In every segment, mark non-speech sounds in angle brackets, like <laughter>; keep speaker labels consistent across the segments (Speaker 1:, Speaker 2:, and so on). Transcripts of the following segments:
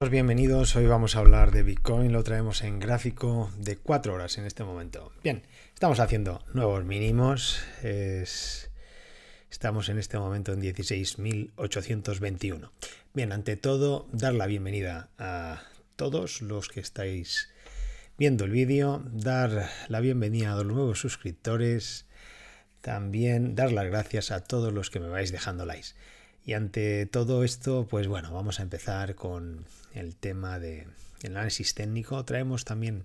Speaker 1: Pues bienvenidos. Hoy vamos a hablar de Bitcoin. Lo traemos en gráfico de 4 horas en este momento. Bien, estamos haciendo nuevos mínimos. Estamos en este momento en 16.821. Bien, ante todo, dar la bienvenida a todos los que estáis viendo el vídeo, dar la bienvenida a los nuevos suscriptores, también dar las gracias a todos los que me vais dejando likes. Y ante todo esto, pues bueno, vamos a empezar con el tema del análisis técnico. Traemos también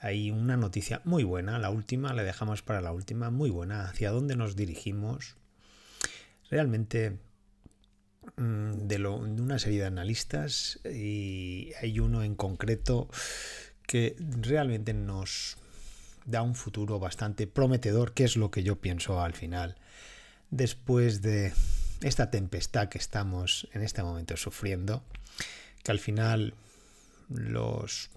Speaker 1: hay una noticia muy buena, la última, la dejamos para la última, muy buena, hacia dónde nos dirigimos. Realmente mm, de, de, una serie de analistas y hay uno en concreto que realmente nos da un futuro bastante prometedor, que es lo que yo pienso al final, después de esta tempestad que estamos en este momento sufriendo, que al final los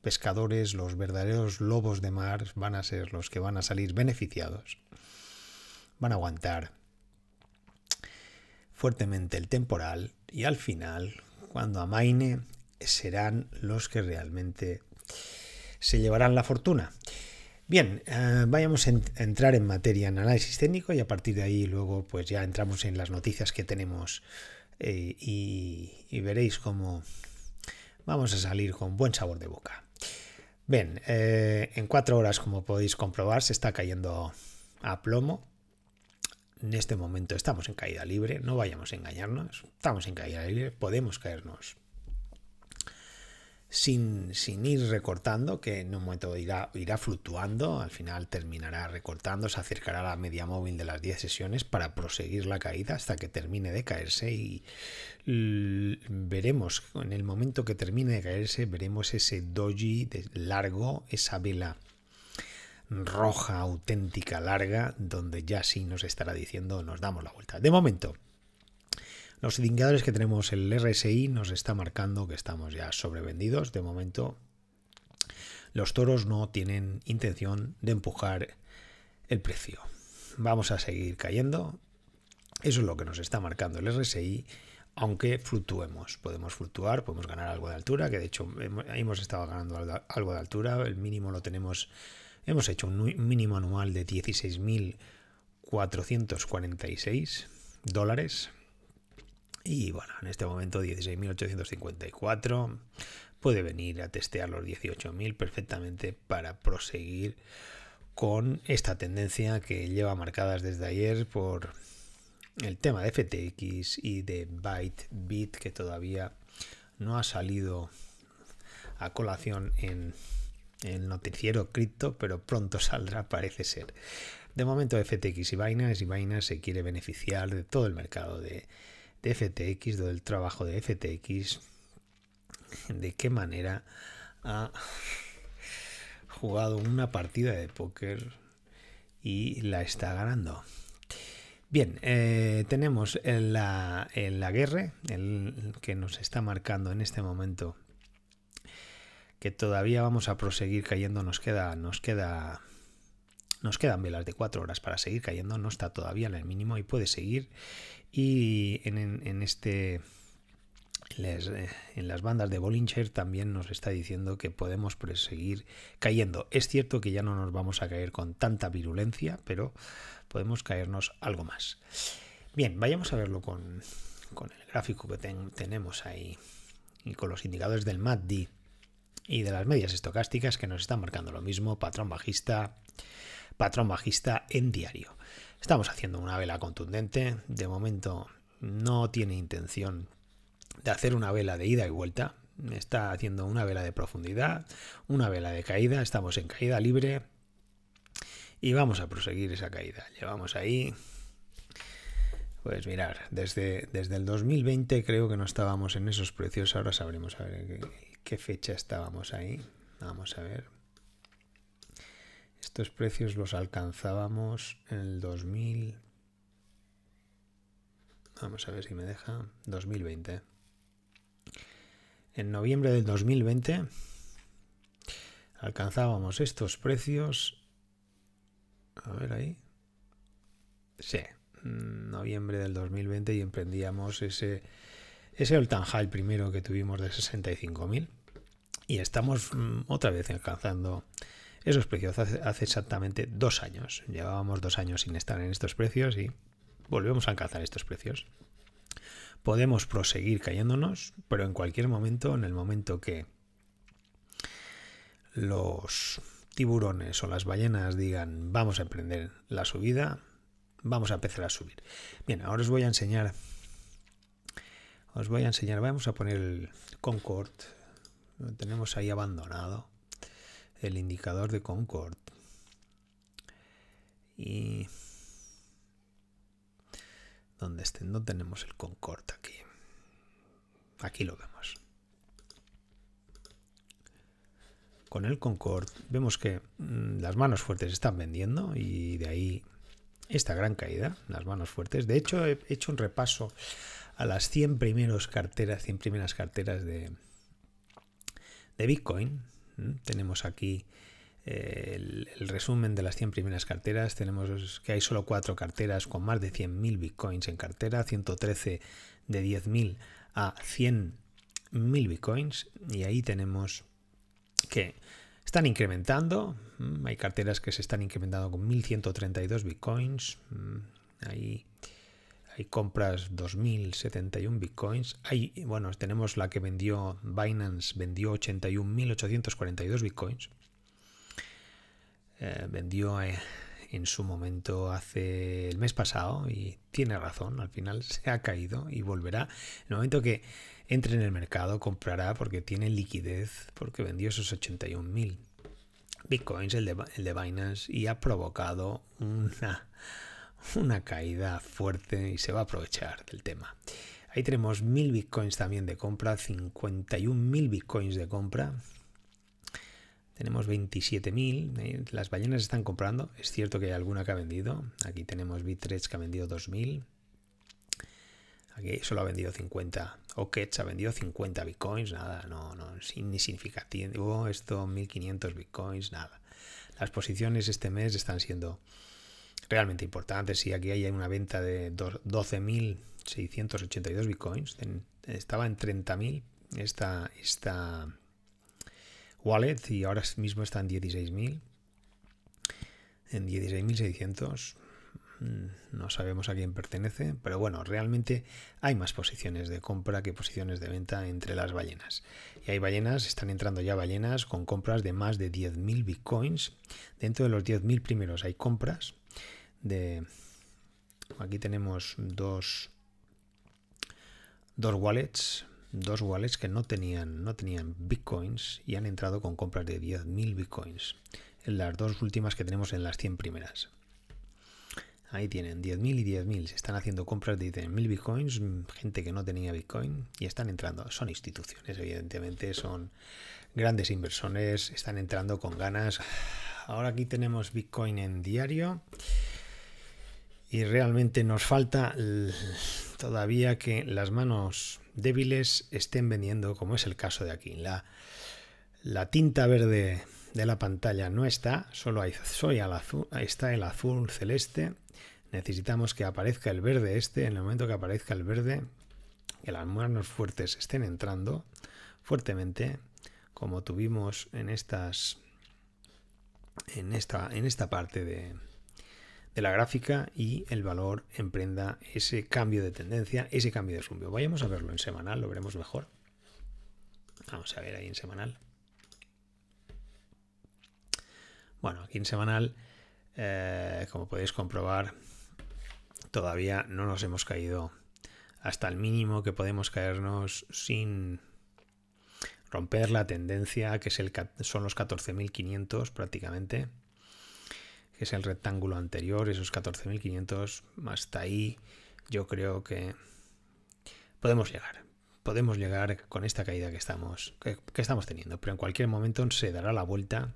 Speaker 1: pescadores, los verdaderos lobos de mar van a ser los que van a salir beneficiados, van a aguantar fuertemente el temporal y al final, cuando amaine, serán los que realmente se llevarán la fortuna. Bien, eh, vayamos a entrar en materia en análisis técnico y a partir de ahí luego pues ya entramos en las noticias que tenemos eh, y, veréis cómo vamos a salir con buen sabor de boca. Bien, eh, en cuatro horas como podéis comprobar se está cayendo a plomo. En este momento estamos en caída libre, no vayamos a engañarnos, estamos en caída libre, podemos caernos sin, sin ir recortando, que en un momento irá, irá fluctuando, al final terminará recortando, se acercará a la media móvil de las 10 sesiones para proseguir la caída hasta que termine de caerse y veremos, en el momento que termine de caerse, veremos ese doji largo, esa vela roja auténtica larga donde ya sí nos estará diciendo nos damos la vuelta. De momento, los indicadores que tenemos, el RSI nos está marcando que estamos ya sobrevendidos. De momento, los toros no tienen intención de empujar el precio. Vamos a seguir cayendo. Eso es lo que nos está marcando el RSI aunque fluctuemos. Podemos fluctuar, podemos ganar algo de altura, que de hecho hemos estado ganando algo de altura. El mínimo lo tenemos, hemos hecho un mínimo anual de 16.446 dólares. Y bueno, en este momento 16.854. Puede venir a testear los 18.000 perfectamente para proseguir con esta tendencia que lleva marcadas desde ayer por el tema de FTX y de ByteBit que todavía no ha salido a colación en el noticiero cripto, pero pronto saldrá, parece ser. De momento FTX y Binance y Binance se quiere beneficiar de todo el mercado de de FTX, del trabajo de FTX, de qué manera ha jugado una partida de póker y la está ganando. Bien, eh, tenemos en la, la guerra, el que nos está marcando en este momento, que todavía vamos a proseguir cayendo, nos queda, nos queda nos quedan velas de 4 horas para seguir cayendo, no está todavía en el mínimo y puede seguir. Y en, este eh, en las bandas de Bollinger también nos está diciendo que podemos seguir cayendo. Es cierto que ya no nos vamos a caer con tanta virulencia, pero podemos caernos algo más. Bien, vayamos a verlo con, el gráfico que tenemos ahí y con los indicadores del MACD y de las medias estocásticas que nos están marcando lo mismo, patrón bajista, patrón bajista en diario. Estamos haciendo una vela contundente, de momento no tiene intención de hacer una vela de ida y vuelta, está haciendo una vela de profundidad, una vela de caída, estamos en caída libre y vamos a proseguir esa caída. Llevamos ahí, pues mirar, desde, desde el 2020 creo que no estábamos en esos precios, ahora sabremos a ver ¿Qué fecha estábamos ahí? Vamos a ver. Estos precios los alcanzábamos en el 2000. Vamos a ver si me deja. 2020. En noviembre del 2020 alcanzábamos estos precios. A ver ahí. Sí, mm, noviembre del 2020 y emprendíamos ese ese all time high primero que tuvimos de 65.000 y estamos mm, otra vez alcanzando esos precios. Hace, hace, exactamente dos años. Llevábamos dos años sin estar en estos precios y volvemos a alcanzar estos precios. Podemos proseguir cayéndonos, pero en cualquier momento, en el momento que los tiburones o las ballenas digan vamos a emprender la subida, vamos a empezar a subir. Bien, ahora os voy a enseñar os voy a enseñar, vamos a poner el Concord. Lo tenemos ahí abandonado. El indicador de Concord. Y... donde estén. No tenemos el Concord aquí. Aquí lo vemos. Con el Concord vemos que mm, las manos fuertes están vendiendo y de ahí esta gran caída, las manos fuertes. De hecho, he hecho un repaso a las 100 primeros carteras, 100 primeras carteras de, de Bitcoin. Tenemos aquí eh, el, resumen de las 100 primeras carteras. Tenemos que hay solo 4 carteras con más de 100.000 Bitcoins en cartera, 113 de 10.000 a 100.000 Bitcoins. Y ahí tenemos que están incrementando. Hay carteras que se están incrementando con 1.132 Bitcoins. Ahí hay compras 2.071 bitcoins. Hay, bueno, tenemos la que vendió Binance, vendió 81.842 bitcoins. Eh, vendió eh, en su momento hace el mes pasado y tiene razón, al final <laughs> se ha caído y volverá. En el momento que entre en el mercado comprará porque tiene liquidez, porque vendió esos 81.000 bitcoins, de, el de Binance, y ha provocado una una caída fuerte y se va a aprovechar del tema. Ahí tenemos 1000 bitcoins también de compra, 51.000 bitcoins de compra. Tenemos 27.000, eh, las ballenas están comprando, es cierto que hay alguna que ha vendido. Aquí tenemos Bitrex que ha vendido 2.000. Aquí solo ha vendido 50. Okets ha vendido 50 bitcoins, nada, no, no, ni significativo Esto, 1.500 bitcoins, nada. Las posiciones este mes están siendo realmente importante, Si aquí hay una venta de 12.682 bitcoins, estaba en 30.000 esta, esta wallet y ahora mismo está en 16.000. En 16.600 mm, no sabemos a quién pertenece, pero bueno, realmente hay más posiciones de compra que posiciones de venta entre las ballenas. Y hay ballenas, están entrando ya ballenas con compras de más de 10.000 bitcoins. Dentro de los 10.000 primeros hay compras de... Aquí tenemos dos, dos wallets, dos wallets que no tenían, no tenían bitcoins y han entrado con compras de 10.000 bitcoins. En las dos últimas que tenemos en las 100 primeras. Ahí tienen 10.000 y 10.000. Se están haciendo compras de 10.000 bitcoins, gente que no tenía bitcoin, y están entrando. Son instituciones, evidentemente, son grandes inversores, están entrando con ganas. Ahora aquí tenemos bitcoin en diario y realmente nos falta todavía que las manos débiles estén vendiendo, como es el caso de aquí. La, la tinta verde de la pantalla no está, solo hay, soy al azul, está el azul celeste. Necesitamos que aparezca el verde este, en el momento que aparezca el verde, que las manos fuertes estén entrando fuertemente, como tuvimos en estas en esta, en esta parte de, de la gráfica y el valor emprenda ese cambio de tendencia, ese cambio de rumbo. Vayamos a verlo en semanal, lo veremos mejor. Vamos a ver ahí en semanal. Bueno, aquí en semanal, eh, como podéis comprobar, todavía no nos hemos caído hasta el mínimo que podemos caernos sin romper la tendencia, que es el, son los 14.500 prácticamente es el rectángulo anterior, esos 14.500, hasta ahí yo creo que podemos llegar. Podemos llegar con esta caída que estamos, que, estamos teniendo, pero en cualquier momento se dará la vuelta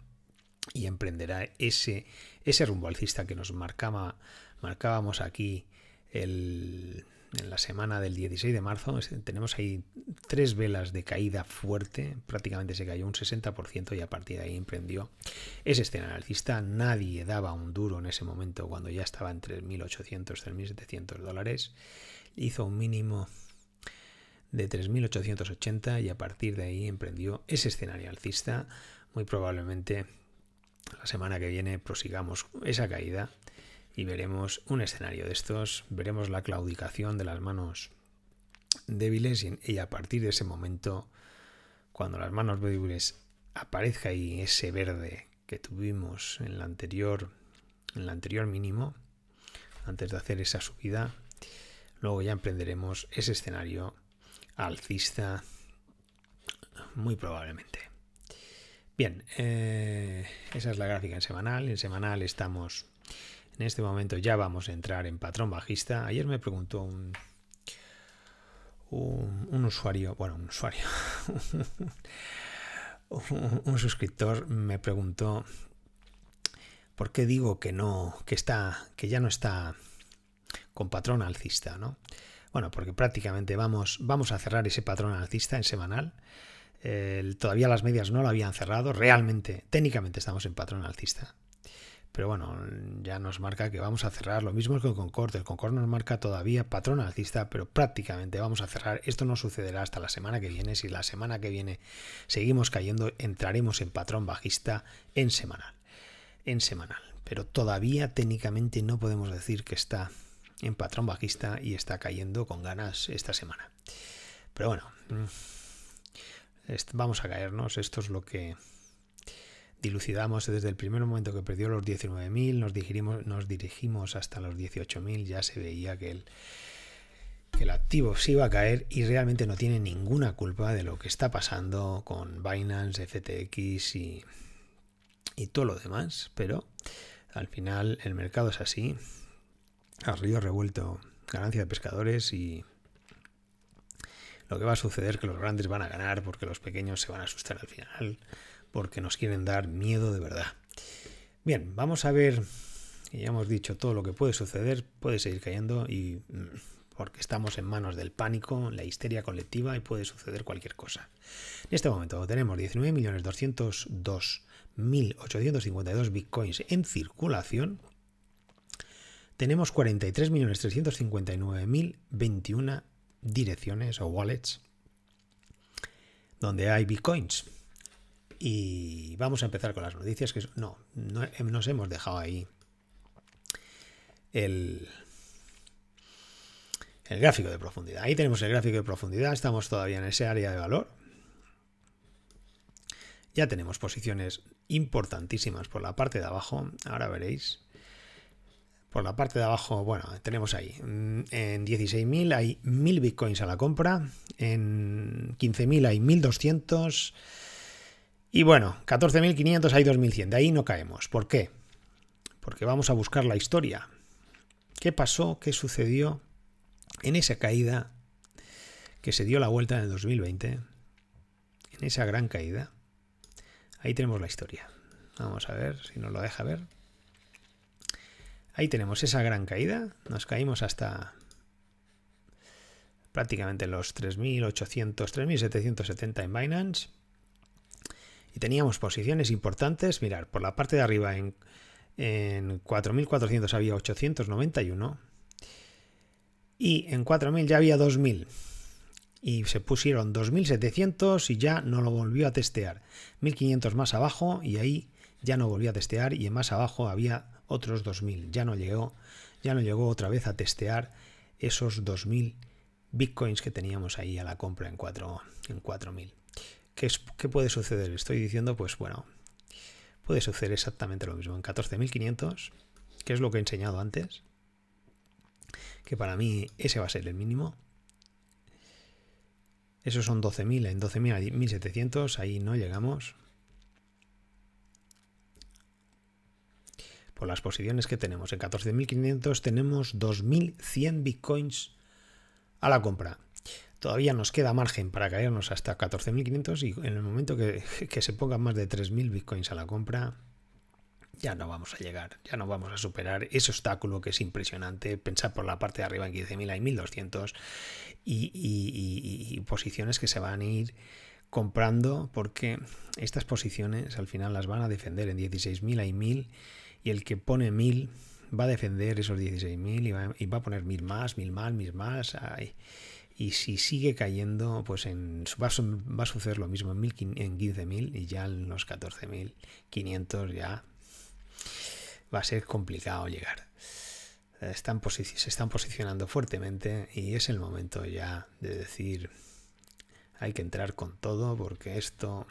Speaker 1: y emprenderá ese, ese rumbo alcista que nos marcaba, marcábamos aquí el, en la semana del 16 de marzo, tenemos ahí tres velas de caída fuerte, prácticamente se cayó un 60% y a partir de ahí emprendió ese escenario alcista. Nadie daba un duro en ese momento cuando ya estaba en 3.800, 3.700 dólares. Hizo un mínimo de 3.880 y a partir de ahí emprendió ese escenario alcista. Muy probablemente la semana que viene prosigamos esa caída y veremos un escenario de estos, veremos la claudicación de las manos débiles y, a partir de ese momento, cuando las manos débiles aparezca ahí ese verde que tuvimos en la anterior, en la anterior mínimo, antes de hacer esa subida, luego ya emprenderemos ese escenario alcista muy probablemente. Bien, eh, esa es la gráfica en semanal. En semanal estamos en este momento ya vamos a entrar en patrón bajista. Ayer me preguntó un, usuario, bueno, un usuario, <laughs> un, suscriptor me preguntó por qué digo que no, que está, que ya no está con patrón alcista, ¿no? Bueno, porque prácticamente vamos, vamos a cerrar ese patrón alcista en semanal. todavía las medias no lo habían cerrado. Realmente, técnicamente estamos en patrón alcista. Pero bueno, ya nos marca que vamos a cerrar. Lo mismo que el Concord. El Concord nos marca todavía patrón alcista, pero prácticamente vamos a cerrar. Esto no sucederá hasta la semana que viene. Si la semana que viene seguimos cayendo, entraremos en patrón bajista en semanal. En semanal. Pero todavía técnicamente no podemos decir que está en patrón bajista y está cayendo con ganas esta semana. Pero bueno, mm, vamos a caernos. Esto es lo que dilucidamos desde el primer momento que perdió los 19.000, nos dirigimos, nos dirigimos hasta los 18.000, ya se veía que el, que el activo se iba a caer y realmente no tiene ninguna culpa de lo que está pasando con Binance, FTX y, y todo lo demás, pero al final el mercado es así, al río revuelto, ganancia de pescadores y lo que va a suceder es que los grandes van a ganar porque los pequeños se van a asustar al final porque nos quieren dar miedo de verdad. Bien, vamos a ver, ya hemos dicho todo lo que puede suceder, puede seguir cayendo y mm, porque estamos en manos del pánico, la histeria colectiva y puede suceder cualquier cosa. En este momento tenemos 19.202.852 bitcoins en circulación. Tenemos 43.359.021 direcciones o wallets donde hay bitcoins. Y vamos a empezar con las noticias que no, nos hemos dejado ahí el, el gráfico de profundidad. Ahí tenemos el gráfico de profundidad, estamos todavía en ese área de valor. Ya tenemos posiciones importantísimas por la parte de abajo, ahora veréis. Por la parte de abajo, bueno, tenemos ahí mm, en 16.000 hay 1.000 bitcoins a la compra, en 15.000 hay 1.200. Y bueno, 14.500 hay 2.100, de ahí no caemos. ¿Por qué? Porque vamos a buscar la historia. ¿Qué pasó? ¿Qué sucedió en esa caída que se dio la vuelta en el 2020? En esa gran caída. Ahí tenemos la historia. Vamos a ver si nos lo deja ver. Ahí tenemos esa gran caída. Nos caímos hasta prácticamente los 3.800, 3.770 en Binance y teníamos posiciones importantes. Mirar, por la parte de arriba en, en 4.400 había 891 y en 4.000 ya había 2.000 y se pusieron 2.700 y ya no lo volvió a testear. 1.500 más abajo y ahí ya no volvió a testear y en más abajo había otros 2.000. Ya no llegó, ya no llegó otra vez a testear esos 2.000 bitcoins que teníamos ahí a la compra en en 4.000. ¿Qué, puede suceder? Estoy diciendo, pues bueno, puede suceder exactamente lo mismo. En 14.500, que es lo que he enseñado antes, que para mí ese va a ser el mínimo. Esos son 12.000, en 12.000 1.700, ahí no llegamos. Por las posiciones que tenemos, en 14.500 tenemos 2.100 bitcoins a la compra. Todavía nos queda margen para caernos hasta 14.500 y en el momento que, <laughs> se pongan más de 3.000 bitcoins a la compra, ya no vamos a llegar, ya no vamos a superar ese obstáculo que es impresionante. Pensar por la parte de arriba en 15.000 hay 1.200 y, posiciones que se van a ir comprando porque estas posiciones al final las van a defender. En 16.000 hay 1.000 y el que pone 1.000 va a defender esos 16.000 y va, y va a poner 1.000 más, 1.000 más, 1.000 más. Y si sigue cayendo, pues en, va, a, suceder lo mismo en, en 15.000 y ya en los 14.500 ya va a ser complicado llegar. se están posicionando fuertemente y es el momento ya de decir hay que entrar con todo porque esto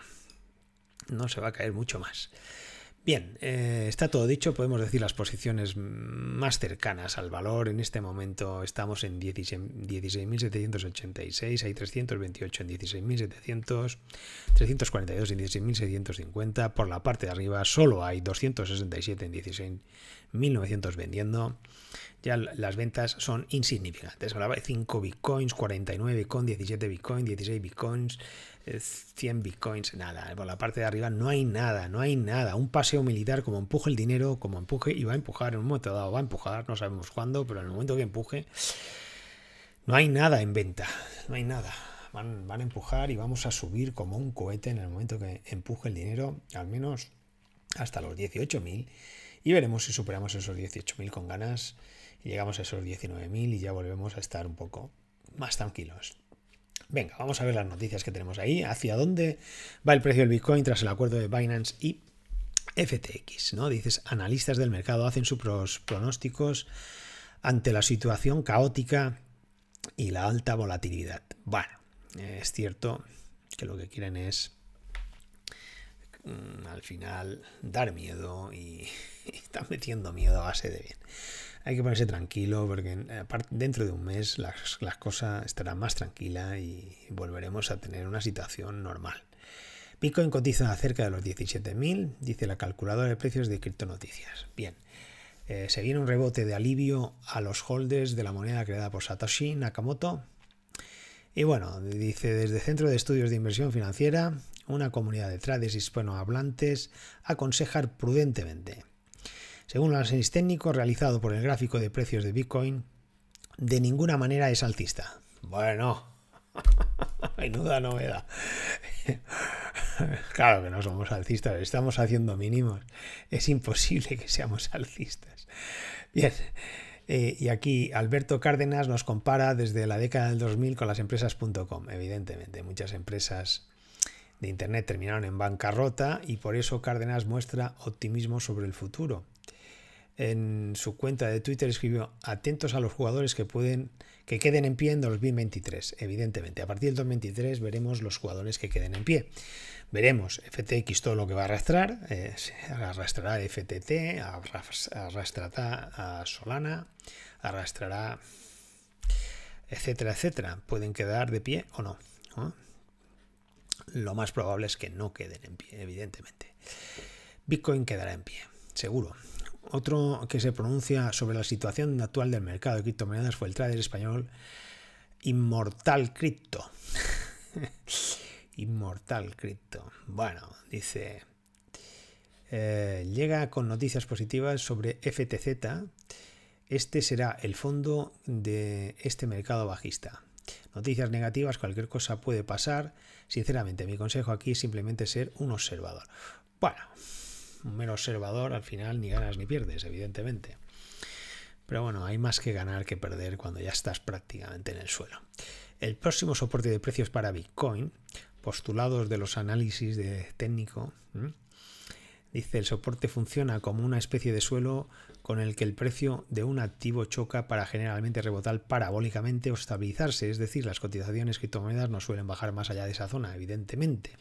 Speaker 1: no se va a caer mucho más. Bien, eh, está todo dicho, podemos decir las posiciones más cercanas al valor. En este momento estamos en 16.786, hay 328 en 16.700, 342 en 16.650. Por la parte de arriba solo hay 267 en 16.900 vendiendo. Ya las ventas son insignificantes. Hablaba de 5 bitcoins, 49 bitcoins, 17 bitcoins, 16 bitcoins es 100 bitcoins, nada. Por la parte de arriba no hay nada, no hay nada. Un paseo militar como empuje el dinero, como empuje y va a empujar en un momento dado, va a empujar, no sabemos cuándo, pero en el momento que empuje, no hay nada en venta, no hay nada. Van, van a empujar y vamos a subir como un cohete en el momento que empuje el dinero, al menos hasta los 18.000 y veremos si superamos esos 18.000 con ganas y llegamos a esos 19.000 y ya volvemos a estar un poco más tranquilos. Venga, vamos a ver las noticias que tenemos ahí. ¿Hacia dónde va el precio del Bitcoin tras el acuerdo de Binance y FTX? ¿no? Dices, analistas del mercado hacen sus pronósticos ante la situación caótica y la alta volatilidad. Bueno, es cierto que lo que quieren es mm, al final dar miedo y, <laughs> están metiendo miedo a base de bien hay que ponerse tranquilo porque eh, dentro de un mes las, cosas estarán más tranquilas y volveremos a tener una situación normal. Bitcoin cotiza cerca de los 17.000, dice la calculadora de precios de criptonoticias. Bien, eh, se viene un rebote de alivio a los holders de la moneda creada por Satoshi Nakamoto. Y bueno, dice desde Centro de Estudios de Inversión Financiera, una comunidad de traders hispanohablantes, aconsejar prudentemente según el análisis técnico realizado por el gráfico de precios de Bitcoin, de ninguna manera es alcista. Bueno, menuda <laughs> novedad. <laughs> claro que no somos alcistas, estamos haciendo mínimos. Es imposible que seamos alcistas. Bien. Eh, y aquí Alberto Cárdenas nos compara desde la década del 2000 con las empresas.com. Evidentemente, muchas empresas de Internet terminaron en bancarrota y por eso Cárdenas muestra optimismo sobre el futuro en su cuenta de Twitter escribió atentos a los jugadores que pueden que queden en pie en 2023, evidentemente. A partir del 2023 veremos los jugadores que queden en pie. Veremos FTX todo lo que va a arrastrar, eh, arrastrará FTT, arrastrará a Solana, arrastrará etcétera, etcétera. ¿Pueden quedar de pie o no? Lo más probable es que no queden en pie, evidentemente. Bitcoin quedará en pie, seguro. Otro que se pronuncia sobre la situación actual del mercado de criptomonedas fue el trader español Inmortal Crypto. <laughs> Inmortal Cripto. Bueno, dice... Eh, llega con noticias positivas sobre FTZ. Este será el fondo de este mercado bajista. Noticias negativas, cualquier cosa puede pasar. Sinceramente, mi consejo aquí es simplemente ser un observador. Bueno, mero observador, al final ni ganas ni pierdes, evidentemente. Pero bueno, hay más que ganar que perder cuando ya estás prácticamente en el suelo. El próximo soporte de precios para Bitcoin, postulados de los análisis de técnico, dice el soporte funciona como una especie de suelo con el que el precio de un activo choca para generalmente rebotar parabólicamente o estabilizarse, es decir, las cotizaciones criptomonedas no suelen bajar más allá de esa zona, evidentemente.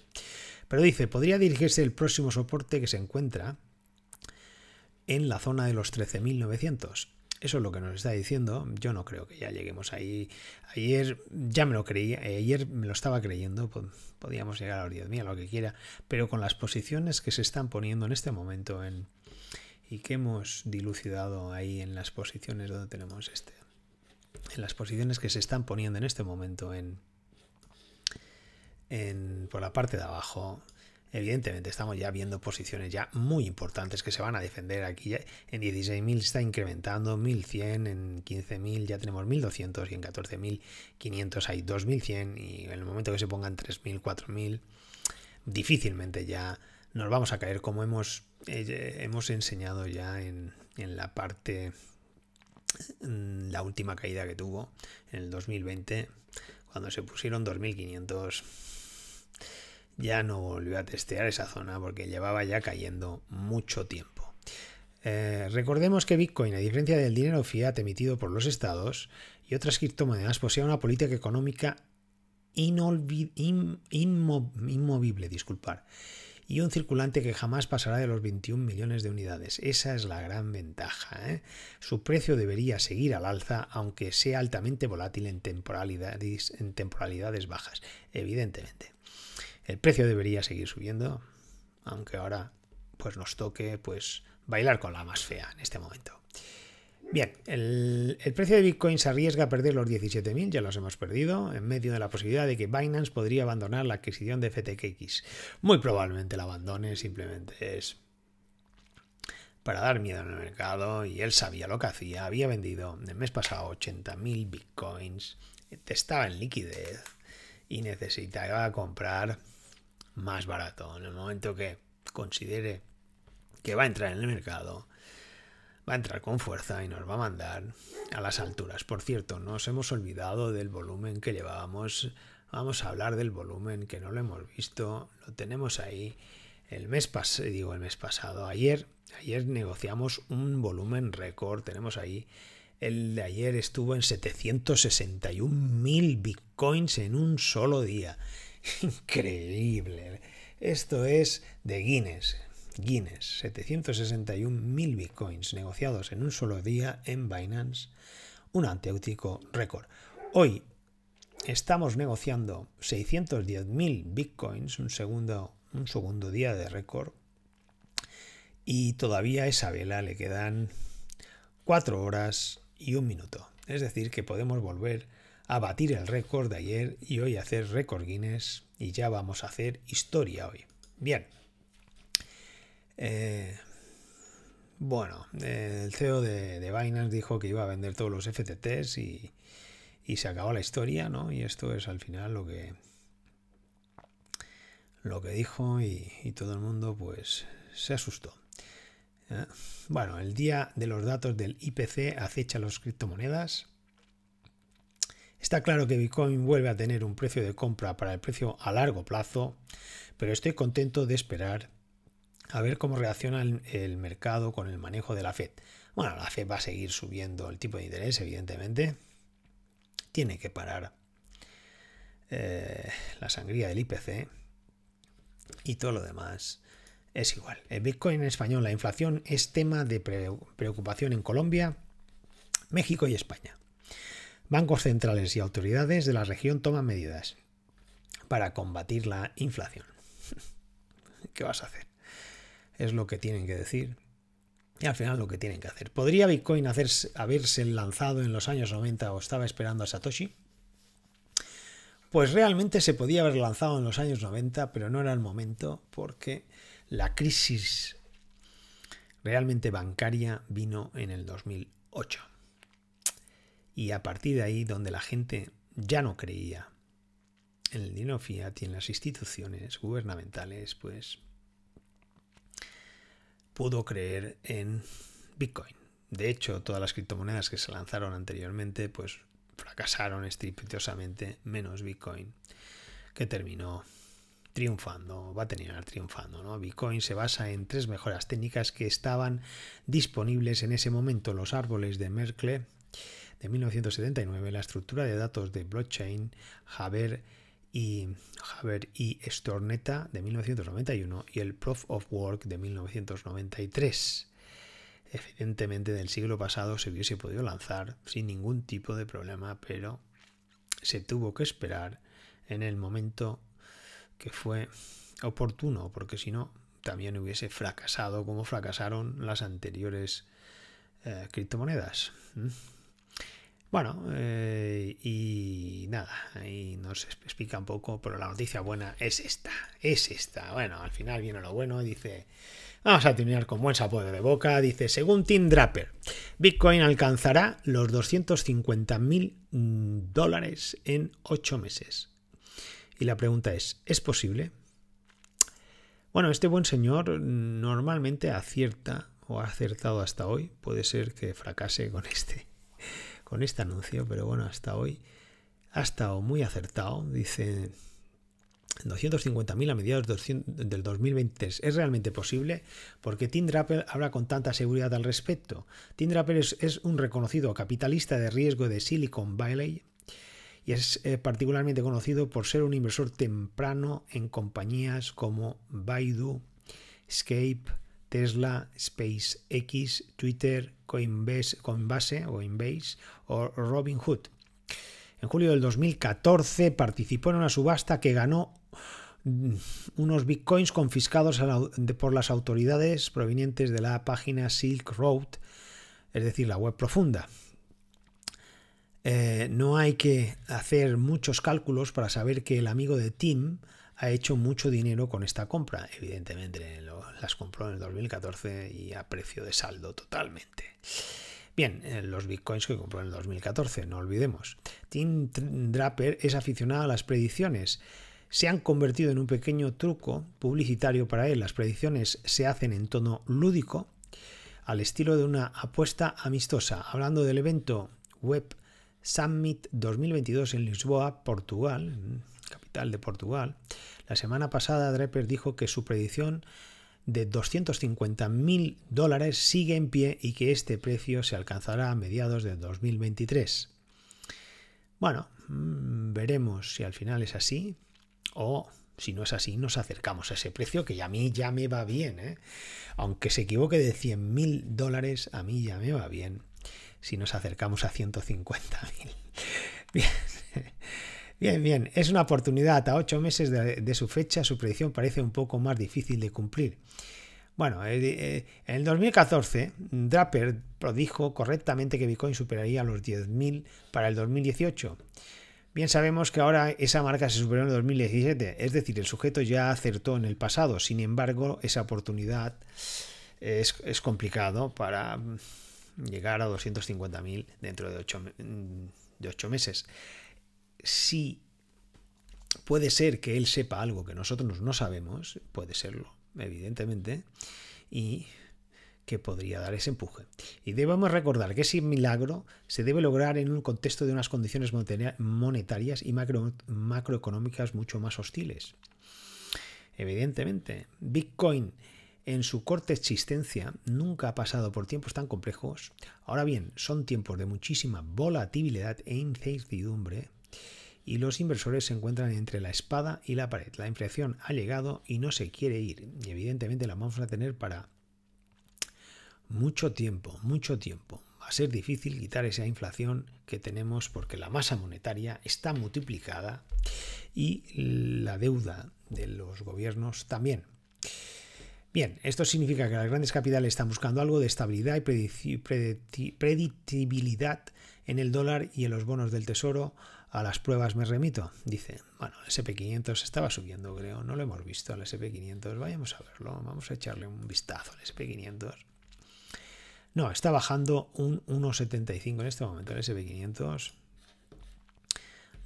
Speaker 1: Pero dice, podría dirigirse el próximo soporte que se encuentra en la zona de los 13.900. Eso es lo que nos está diciendo. Yo no creo que ya lleguemos ahí. Ayer ya me lo creía, ayer me lo estaba creyendo. Podíamos llegar a los 10.000, lo que quiera. Pero con las posiciones que se están poniendo en este momento en, y que hemos dilucidado ahí en las posiciones donde tenemos este. En las posiciones que se están poniendo en este momento en, por la parte de abajo. Evidentemente estamos ya viendo posiciones ya muy importantes que se van a defender aquí. En 16.000 está incrementando, 1.100, en 15.000 ya tenemos 1.200 y en 14.500 hay 2.100 y en el momento que se pongan 3.000, 4.000, difícilmente ya nos vamos a caer como hemos, eh, hemos enseñado ya en, la parte, mm, la última caída que tuvo en el 2020 cuando se pusieron 2500 ya no volvió a testear esa zona porque llevaba ya cayendo mucho tiempo. Eh, recordemos que Bitcoin, a diferencia del dinero fiat emitido por los estados y otras criptomonedas, posee una política económica inmovible, disculpar, y un circulante que jamás pasará de los 21 millones de unidades. Esa es la gran ventaja. ¿eh? Su precio debería seguir al alza, aunque sea altamente volátil en temporalidades, en temporalidades bajas, evidentemente. El precio debería seguir subiendo, aunque ahora pues nos toque pues bailar con la más fea en este momento. Bien, el, precio de Bitcoin se arriesga a perder los 17.000, ya los hemos perdido, en medio de la posibilidad de que Binance podría abandonar la adquisición de FTX. Muy probablemente la abandone, simplemente es para dar miedo en el mercado y él sabía lo que hacía, había vendido el mes pasado 80.000 Bitcoins, estaba en liquidez y necesitaba comprar más barato. En el momento que considere que va a entrar en el mercado, va a entrar con fuerza y nos va a mandar a las alturas. Por cierto, nos hemos olvidado del volumen que llevábamos. Vamos a hablar del volumen que no lo hemos visto. Lo tenemos ahí. El mes pasado, digo el mes pasado, ayer, ayer negociamos un volumen récord. Tenemos ahí. El de ayer estuvo en 761 mil bitcoins en un solo día. <laughs> Increíble. Esto es de Guinness. Guinness, 761.000 bitcoins negociados en un solo día en Binance, un auténtico récord. Hoy estamos negociando 610.000 bitcoins, un segundo, un segundo día de récord, y todavía a esa vela le quedan 4 horas y un minuto. Es decir, que podemos volver a batir el récord de ayer y hoy hacer récord Guinness y ya vamos a hacer historia hoy. Bien. Eh, bueno, el CEO de, Binance dijo que iba a vender todos los FTTs y, se acabó la historia, ¿no? Y esto es al final lo que lo que dijo y, todo el mundo pues se asustó. ¿Eh? Bueno, el día de los datos del IPC acecha las criptomonedas. Está claro que Bitcoin vuelve a tener un precio de compra para el precio a largo plazo, pero estoy contento de esperar a ver cómo reacciona el, mercado con el manejo de la Fed. Bueno, la Fed va a seguir subiendo el tipo de interés, evidentemente. Tiene que parar eh, la sangría del IPC y todo lo demás es igual. El Bitcoin en español, la inflación es tema de preocupación en Colombia, México y España. Bancos centrales y autoridades de la región toman medidas para combatir la inflación. <laughs> ¿Qué vas a hacer? es lo que tienen que decir. Y al final lo que tienen que hacer. ¿Podría Bitcoin haberse lanzado en los años 90 o estaba esperando a Satoshi? Pues realmente se podía haber lanzado en los años 90, pero no era el momento porque la crisis realmente bancaria vino en el 2008. Y a partir de ahí donde la gente ya no creía en el dinero fiat y en las instituciones gubernamentales, pues pudo creer en Bitcoin. De hecho, todas las criptomonedas que se lanzaron anteriormente, pues fracasaron estrepitosamente, menos Bitcoin, que terminó triunfando, va a terminar triunfando. ¿no? Bitcoin se basa en tres mejoras técnicas que estaban disponibles en ese momento, los árboles de Merkle de 1979, la estructura de datos de blockchain, Haber y Haber y Stornetta de 1991 y el Proof of Work de 1993. Evidentemente del siglo pasado se hubiese podido lanzar sin ningún tipo de problema, pero se tuvo que esperar en el momento que fue oportuno, porque si no también hubiese fracasado como fracasaron las anteriores eh, criptomonedas. Bueno, eh, y nada, ahí nos explica un poco, pero la noticia buena es esta, es esta. Bueno, al final viene lo bueno, dice... Vamos a terminar con buen sapo de boca. Dice, según Tim Draper, Bitcoin alcanzará los 250 mil mm, dólares en 8 meses. Y la pregunta es, ¿es posible? Bueno, este buen señor normalmente acierta o ha acertado hasta hoy. Puede ser que fracase con este este anuncio, pero bueno, hasta hoy ha estado muy acertado. Dice 250.000 a mediados del 2023. ¿Es realmente posible? Porque Tim Draper habla con tanta seguridad al respecto. Tim Draper es, un reconocido capitalista de riesgo de Silicon Valley y es eh, particularmente conocido por ser un inversor temprano en compañías como Baidu, Skype, Tesla, SpaceX, Twitter, Coinbase, Coinbase, Coinbase o Robinhood. En julio del 2014 participó en una subasta que ganó unos bitcoins confiscados por las autoridades provenientes de la página Silk Road, es decir, la web profunda. Eh, no hay que hacer muchos cálculos para saber que el amigo de Tim ha hecho mucho dinero con esta compra. Evidentemente las compró en el 2014 y a precio de saldo totalmente. Bien, eh, los bitcoins que compró en el 2014, no olvidemos. Tim Draper es aficionado a las predicciones. Se han convertido en un pequeño truco publicitario para él. Las predicciones se hacen en tono lúdico, al estilo de una apuesta amistosa. Hablando del evento Web Summit 2022 en Lisboa, Portugal, de Portugal, la semana pasada Draper dijo que su predicción de 250 mil dólares sigue en pie y que este precio se alcanzará a mediados de 2023. Bueno, mm, veremos si al final es así o si no es así nos acercamos a ese precio que a mí ya me va bien. ¿eh? Aunque se equivoque de 100 mil dólares, a mí ya me va bien si nos acercamos a 150 mil. <laughs> Bien, bien, es una oportunidad. A ocho meses de, su fecha, su predicción parece un poco más difícil de cumplir. Bueno, eh, eh, en el 2014, Draper predijo correctamente que Bitcoin superaría los 10.000 para el 2018. Bien sabemos que ahora esa marca se superó en el 2017, es decir, el sujeto ya acertó en el pasado. Sin embargo, esa oportunidad es, complicado para mm, llegar a 250.000 dentro de ocho mm, de ocho meses si puede ser que él sepa algo que nosotros no sabemos, puede serlo, evidentemente, y que podría dar ese empuje. Y debemos recordar que ese milagro se debe lograr en un contexto de unas condiciones monetarias y macroeconómicas mucho más hostiles. Evidentemente, Bitcoin en su corta existencia nunca ha pasado por tiempos tan complejos. Ahora bien, son tiempos de muchísima volatilidad e incertidumbre y los inversores se encuentran entre la espada y la pared. La inflación ha llegado y no se quiere ir. Y evidentemente la vamos a tener para mucho tiempo, mucho tiempo. Va a ser difícil quitar esa inflación que tenemos porque la masa monetaria está multiplicada y la deuda de los gobiernos también. Bien, esto significa que las grandes capitales están buscando algo de estabilidad y predictibilidad en el dólar y en los bonos del tesoro a las pruebas me remito. Dice, bueno, el SP500 estaba subiendo, creo, no lo hemos visto al SP500, vayamos a verlo, vamos a echarle un vistazo al SP500. No, está bajando un 1,75 en este momento el SP500.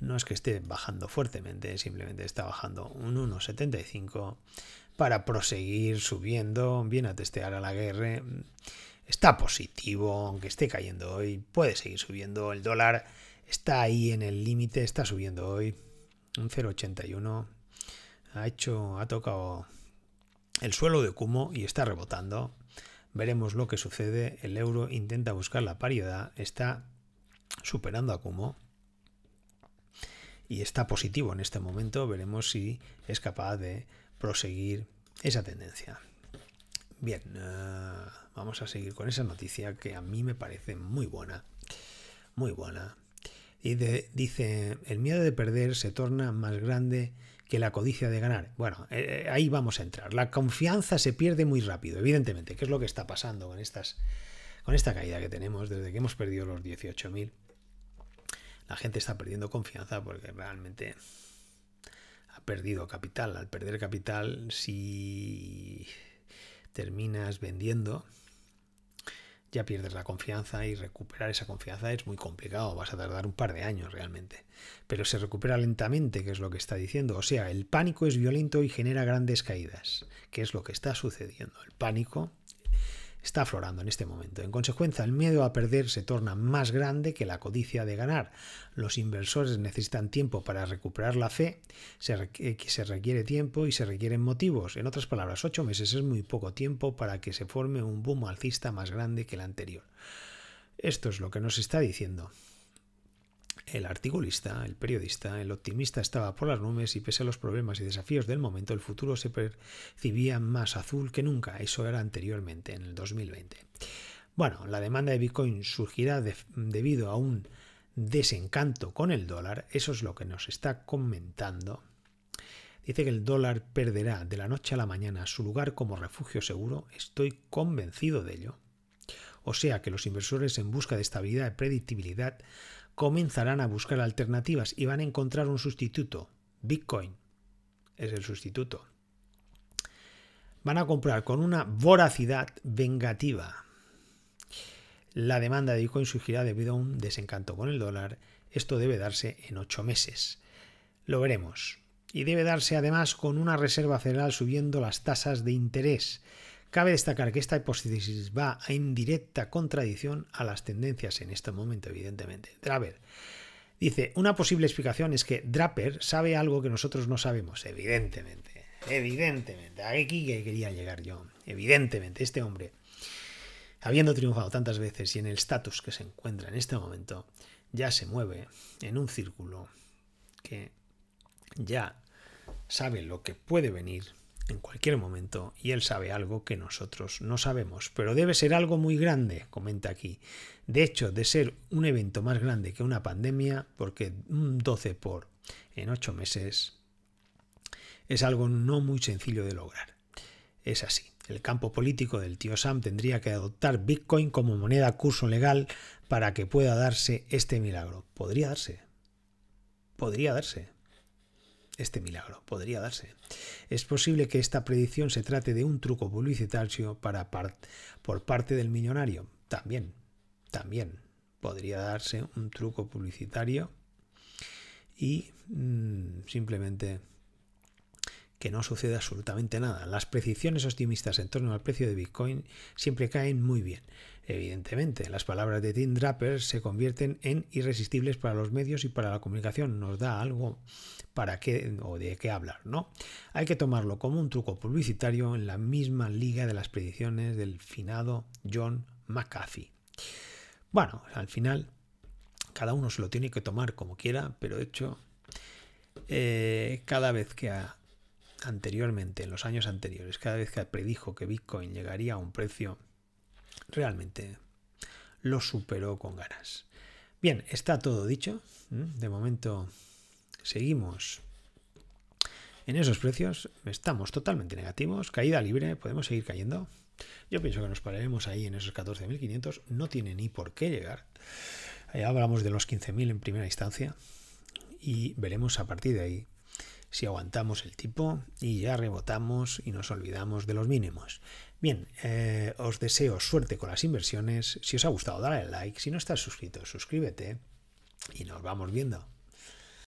Speaker 1: No es que esté bajando fuertemente, simplemente está bajando un 1,75 para proseguir subiendo, viene a testear a la guerra. Está positivo, aunque esté cayendo hoy, puede seguir subiendo el dólar está ahí en el límite, está subiendo hoy un 0,81. Ha hecho, ha tocado el suelo de Kumo y está rebotando. Veremos lo que sucede. El euro intenta buscar la paridad, está superando a Kumo y está positivo en este momento. Veremos si es capaz de proseguir esa tendencia. Bien, eh, vamos a seguir con esa noticia que a mí me parece muy buena. Muy buena. Y dice, el miedo de perder se torna más grande que la codicia de ganar. Bueno, eh, eh, ahí vamos a entrar. La confianza se pierde muy rápido, evidentemente, ¿Qué es lo que está pasando con, estas, con esta caída que tenemos desde que hemos perdido los 18.000. La gente está perdiendo confianza porque realmente ha perdido capital. Al perder capital, si terminas vendiendo, ya pierdes la confianza y recuperar esa confianza es muy complicado, vas a tardar un par de años realmente. Pero se recupera lentamente, que es lo que está diciendo. O sea, el pánico es violento y genera grandes caídas, que es lo que está sucediendo. El pánico está aflorando en este momento. En consecuencia, el miedo a perder se torna más grande que la codicia de ganar. Los inversores necesitan tiempo para recuperar la fe, eh, se, requiere tiempo y se requieren motivos. En otras palabras, ocho meses es muy poco tiempo para que se forme un boom alcista más grande que el anterior. Esto es lo que nos está diciendo. El articulista, el periodista, el optimista estaba por las nubes y pese a los problemas y desafíos del momento, el futuro se percibía más azul que nunca. Eso era anteriormente, en el 2020. Bueno, la demanda de Bitcoin surgirá debido a un desencanto con el dólar. Eso es lo que nos está comentando. Dice que el dólar perderá de la noche a la mañana su lugar como refugio seguro. Estoy convencido de ello. O sea que los inversores en busca de estabilidad y predictibilidad comenzarán a buscar alternativas y van a encontrar un sustituto. Bitcoin es el sustituto. Van a comprar con una voracidad vengativa. La demanda de Bitcoin surgirá debido a un desencanto con el dólar. Esto debe darse en ocho meses. Lo veremos. Y debe darse además con una Reserva Federal subiendo las tasas de interés. Cabe destacar que esta hipótesis va en directa contradicción a las tendencias en este momento, evidentemente. Draper dice, una posible explicación es que Draper sabe algo que nosotros no sabemos, evidentemente. Evidentemente, aquí quería llegar yo. Evidentemente, este hombre, habiendo triunfado tantas veces y en el estatus que se encuentra en este momento, ya se mueve en un círculo que ya sabe lo que puede venir en cualquier momento y él sabe algo que nosotros no sabemos, pero debe ser algo muy grande, comenta aquí. De hecho, de ser un evento más grande que una pandemia, porque un 12 por en 8 meses es algo no muy sencillo de lograr. Es así. El campo político del tío Sam tendría que adoptar Bitcoin como moneda curso legal para que pueda darse este milagro. Podría darse. Podría darse este milagro. Podría darse. Es posible que esta predicción se trate de un truco publicitario por parte del millonario. También, también podría darse un truco publicitario y mm, simplemente que no sucede absolutamente nada. Las precisiones optimistas en torno al precio de Bitcoin siempre caen muy bien. Evidentemente, las palabras de Tim Draper se convierten en irresistibles para los medios y para la comunicación. Nos da algo para qué o de qué hablar, ¿no? Hay que tomarlo como un truco publicitario en la misma liga de las predicciones del finado John McAfee. Bueno, al final cada uno se lo tiene que tomar como quiera, pero de hecho eh, cada vez que ha anteriormente, en los años anteriores, cada vez que predijo que Bitcoin llegaría a un precio, realmente lo superó con ganas. Bien, está todo dicho. De momento seguimos en esos precios. Estamos totalmente negativos. Caída libre, podemos seguir cayendo. Yo pienso que nos pararemos ahí en esos 14.500. No tiene ni por qué llegar. ahí hablamos de los 15.000 en primera instancia. Y veremos a partir de ahí si aguantamos el tipo y ya rebotamos y nos olvidamos de los mínimos. Bien, eh, os deseo suerte con las inversiones. Si os ha gustado, dale like. Si no estás suscrito, suscríbete y nos vamos viendo.